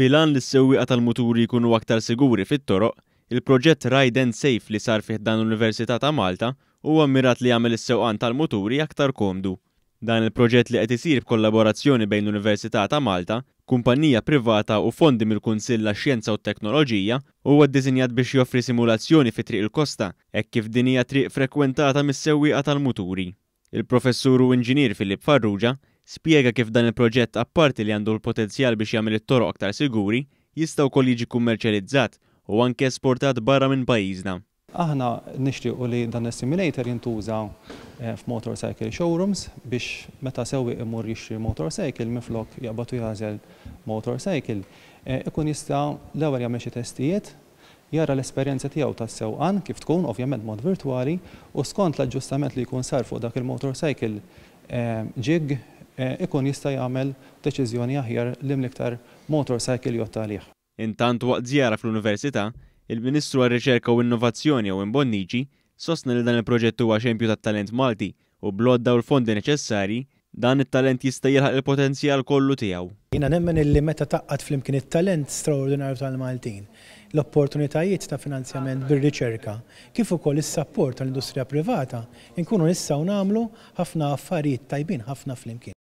Bilan li s sewi tal-muturi jkunu aktar siguri fit-toroq, il-proġett Ride and Safe li sar fih dan l-Università ta' Malta huwa għammirat li jagħmel is-sewqan tal-muturi aktar komdu. Dan il-proġett li qed isir b'kollaborazzjoni bejn l-Università ta' Malta, kumpanija privata u fondi mill-Kunsill għax-Xjenza u t-Teknoloġija huwa ddisinjat biex joffri simulazzjoni fi triq il-kosta hekk kif din hija triq frekwentata mis-sewwieqa tal-muturi. Il-professur u inġinier Filip Farrugia Spiega kif dan il-proġett apparti li għandu l-potenzjal biex jagħmel it-toroq aktar siguri, jistgħu wkoll jiġi kummerċjalizzat u anke esportat barra minn pajjiżna. Aħna nixtiequ li dan l-assimilator jintuża eh, f'motorcycle showrooms biex meta sewi imur jixtri motorcycle miflok jaqbatu jażel motorcycle. Eh, ikun jista' l-ewwel jagħmel xi testijiet jara l-esperienza tiegħu tas-sewqan kif tkun ovvjament mod virtwali u skont l-aġġustament li jkun sar fuq dak il-motorcycle eh, jig E, ikun jista' jagħmel deċiżjoni aħjar li mliktar motorcycle jotta għalih. Intant waqt żjara fl-Università, il-Ministru għar-Riċerka u Innovazzjoni u Mbonniġi sostna li dan il-proġett huwa xempju tat-talent Malti u blodda u l-fondi neċessari dan it-talent jista' jilħaq il-potenzjal kollu tiegħu. Jiena nemmen li meta taqqad flimkien it-talent straordinarju tal-Maltin, l-opportunitajiet ta' finanzjament bil riċerka kif ukoll is-sapport tal-industrija privata, nissa nistgħu nagħmlu ħafna affarijiet tajbin ħafna flimkien.